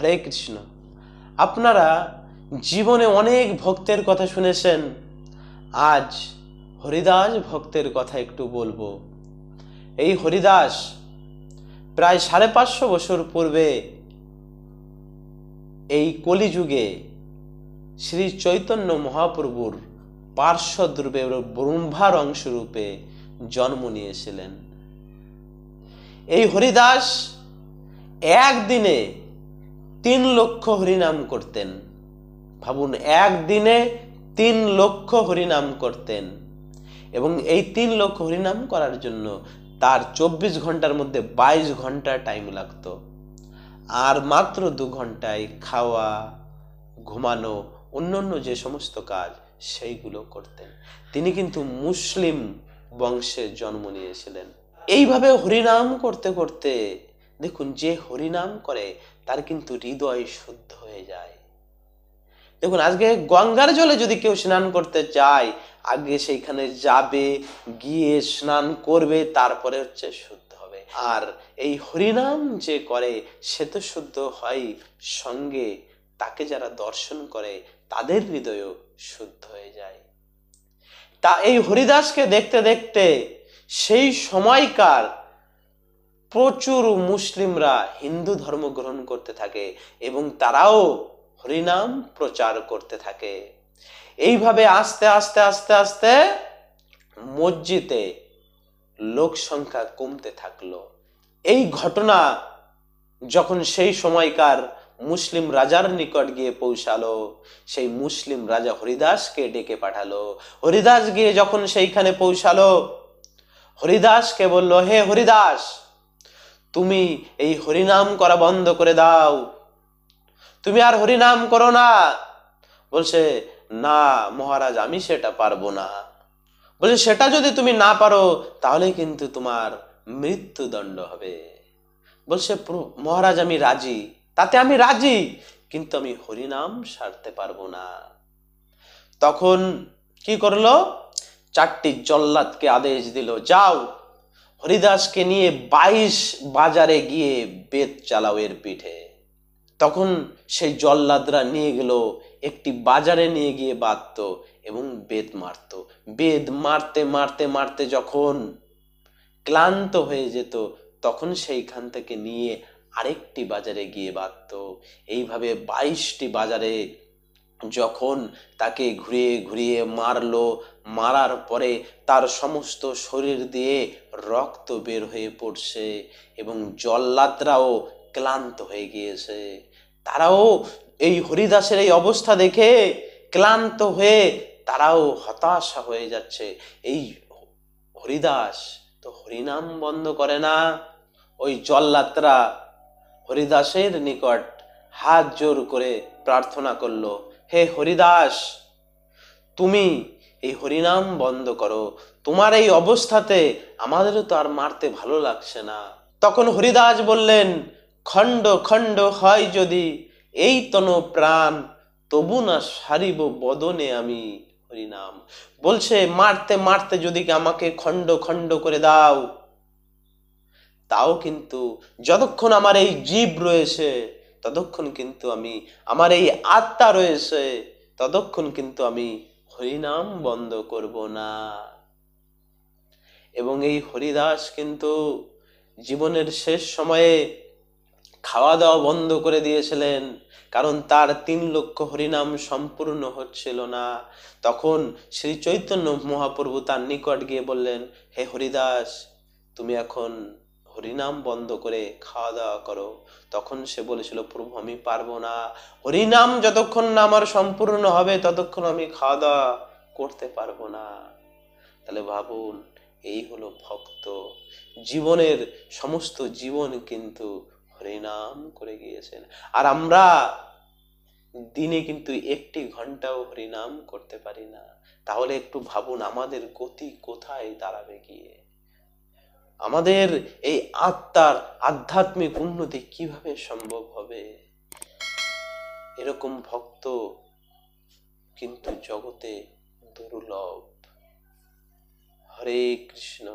হরে কৃষ্ণ আপনারা জীবনে অনেক ভক্তের কথা শুনেছেন আজ হরিদাস ভক্তের কথা একটু বলবো এই হরিদাস প্রায় সাড়ে পাঁচশো বছর পূর্বে এই কলিযুগে শ্রী চৈতন্য মহাপ্রভুর পার্শ্বদ্রুবে ব্রহ্মার অংশরূপে জন্ম নিয়েছিলেন এই হরিদাস একদিনে তিন লক্ষ হরিনাম করতেন ভাবুন একদিনে তিন লক্ষ হরিনাম করতেন এবং এই তিন লক্ষ হরিনাম করার জন্য তার চব্বিশ ঘন্টার মধ্যে বাইশ ঘন্টা টাইম লাগত আর মাত্র দু ঘন্টায় খাওয়া ঘুমানো অন্য অন্য যে সমস্ত কাজ সেইগুলো করতেন তিনি কিন্তু মুসলিম বংশে জন্ম নিয়েছিলেন এইভাবে হরিনাম করতে করতে দেখুন যে হরিনাম করে তার কিন্তু হৃদয় শুদ্ধ হয়ে যায় দেখুন আজকে গঙ্গার জলে যদি কেউ স্নান করতে চায় আগে সেইখানে যাবে গিয়ে স্নান করবে তারপরে হচ্ছে শুদ্ধ হবে আর এই হরিনাম যে করে সে তো শুদ্ধ হয় সঙ্গে তাকে যারা দর্শন করে তাদের হৃদয়ও শুদ্ধ হয়ে যায় তা এই হরিদাসকে দেখতে দেখতে সেই সময়কার প্রচুর মুসলিমরা হিন্দু ধর্ম গ্রহণ করতে থাকে এবং তারাও হরিনাম প্রচার করতে থাকে এইভাবে আস্তে আস্তে আস্তে আস্তে মসজিদে লোক সংখ্যা কমতে থাকলো এই ঘটনা যখন সেই সময়কার মুসলিম রাজার নিকট গিয়ে পৌঁছালো সেই মুসলিম রাজা হরিদাসকে ডেকে পাঠালো হরিদাস গিয়ে যখন সেইখানে পৌঁছালো হরিদাসকে বলল হে হরিদাস তুমি এই হরিনাম করা বন্ধ করে দাও তুমি আর হরিনাম করো না বলছে না মহারাজ আমি সেটা পারবো না বলছে সেটা যদি তুমি না পারো তাহলে কিন্তু তোমার মৃত্যুদণ্ড হবে বলছে মহারাজ আমি রাজি তাতে আমি রাজি কিন্তু আমি হরিনাম সারতে পারবো না তখন কি করলো চারটি জল্লাদকে আদেশ দিল যাও হরিদাসকে নিয়ে বাইশ বাজারে গিয়ে বেত চালাও এর পিঠে তখন সেই জল্লাদরা নিয়ে গেল একটি বাজারে নিয়ে গিয়ে বাঁধত এবং বেদ মারত বেদ মারতে মারতে মারতে যখন ক্লান্ত হয়ে যেত তখন সেইখান থেকে নিয়ে আরেকটি বাজারে গিয়ে বাঁধত এইভাবে বাইশটি বাজারে যখন তাকে ঘুরিয়ে ঘুরিয়ে মারল মারার পরে তার সমস্ত শরীর দিয়ে রক্ত বের হয়ে পড়ছে এবং জল্লাদরাও ক্লান্ত হয়ে গিয়েছে তারাও এই হরিদাসের এই অবস্থা দেখে ক্লান্ত হয়ে তারাও হতাশা হয়ে যাচ্ছে এই হরিদাস তো হরিনাম বন্ধ করে না ওই জল্লাত্রা হরিদাসের নিকট হাত জোর করে প্রার্থনা করলো হে হরিদাস তুমি এই হরিনাম বন্ধ করো তোমার এই অবস্থাতে আমাদেরও তো আর মারতে ভালো লাগছে না তখন হরিদাস বললেন খণ্ড খণ্ড হয় যদি এই তন প্রাণ তবু না সারিব বদনে আমি হরিনাম বলছে মারতে মারতে যদি আমাকে খণ্ড খণ্ড করে দাও তাও কিন্তু যতক্ষণ আমার এই জীব রয়েছে ততক্ষণ কিন্তু আমি আমার এই আত্মা রয়েছে ততক্ষণ কিন্তু আমি হরিনাম বন্ধ করব না এবং এই হরিদাস কিন্তু জীবনের শেষ সময়ে খাওয়া দাওয়া বন্ধ করে দিয়েছিলেন কারণ তার তিন লক্ষ হরিনাম সম্পূর্ণ হচ্ছিল না তখন শ্রী চৈতন্য মহাপ্রভু তার নিকট গিয়ে বললেন হে হরিদাস তুমি এখন হরিনাম বন্ধ করে খাওয়া দাওয়া করো তখন সে বলেছিল প্রভু আমি পারবো না হরিনাম যতক্ষণ না আমার সম্পূর্ণ হবে ততক্ষণ আমি খাওয়া দাওয়া করতে পারবো না তাহলে ভাবুন এই হলো ভক্ত জীবনের সমস্ত জীবন কিন্তু হরিনাম করে গিয়েছেন আর আমরা দিনে কিন্তু একটি ঘন্টাও হরিনাম করতে পারি না তাহলে একটু ভাবুন আমাদের গতি কোথায় দাঁড়াবে গিয়ে আমাদের এই আত্মার আধ্যাত্মিক উন্নতি কিভাবে সম্ভব হবে এরকম ভক্ত কিন্তু জগতে দুর্লভ হরে কৃষ্ণ